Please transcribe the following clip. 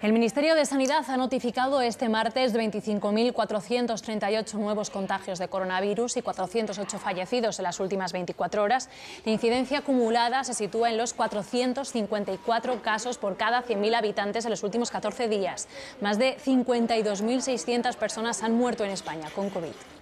El Ministerio de Sanidad ha notificado este martes 25.438 nuevos contagios de coronavirus y 408 fallecidos en las últimas 24 horas. La incidencia acumulada se sitúa en los 454 casos por cada 100.000 habitantes en los últimos 14 días. Más de 52.600 personas han muerto en España con COVID.